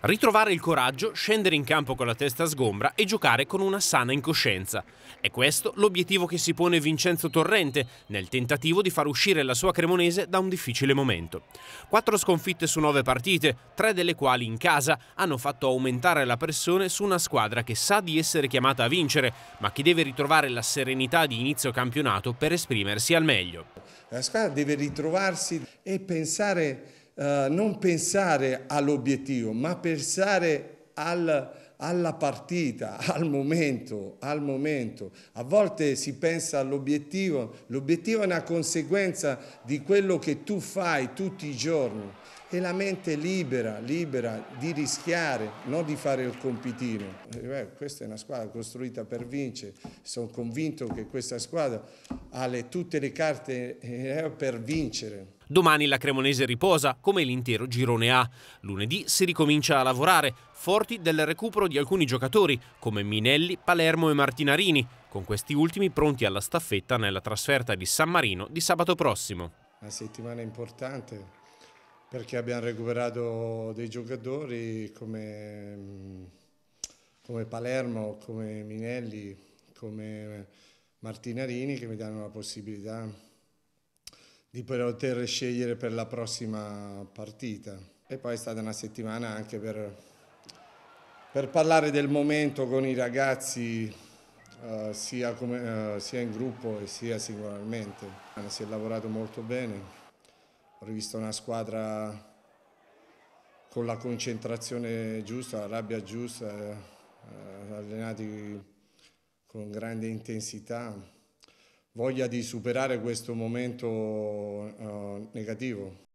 Ritrovare il coraggio, scendere in campo con la testa sgombra e giocare con una sana incoscienza. È questo l'obiettivo che si pone Vincenzo Torrente nel tentativo di far uscire la sua cremonese da un difficile momento. Quattro sconfitte su nove partite, tre delle quali in casa, hanno fatto aumentare la pressione su una squadra che sa di essere chiamata a vincere, ma che deve ritrovare la serenità di inizio campionato per esprimersi al meglio. La squadra deve ritrovarsi e pensare eh, non pensare all'obiettivo, ma pensare al, alla partita, al momento, al momento. A volte si pensa all'obiettivo, l'obiettivo è una conseguenza di quello che tu fai tutti i giorni e la mente libera, libera di rischiare, non di fare il compitino. Eh, beh, questa è una squadra costruita per vincere, sono convinto che questa squadra ha le, tutte le carte eh, per vincere. Domani la Cremonese riposa, come l'intero girone A. Lunedì si ricomincia a lavorare, forti del recupero di alcuni giocatori, come Minelli, Palermo e Martinarini, con questi ultimi pronti alla staffetta nella trasferta di San Marino di sabato prossimo. Una settimana importante perché abbiamo recuperato dei giocatori come, come Palermo, come Minelli, come Martinarini che mi danno la possibilità di poter scegliere per la prossima partita. E poi è stata una settimana anche per, per parlare del momento con i ragazzi eh, sia, come, eh, sia in gruppo e sia singolarmente. Eh, si è lavorato molto bene, ho rivisto una squadra con la concentrazione giusta, la rabbia giusta, eh, eh allenati con grande intensità voglia di superare questo momento eh, negativo.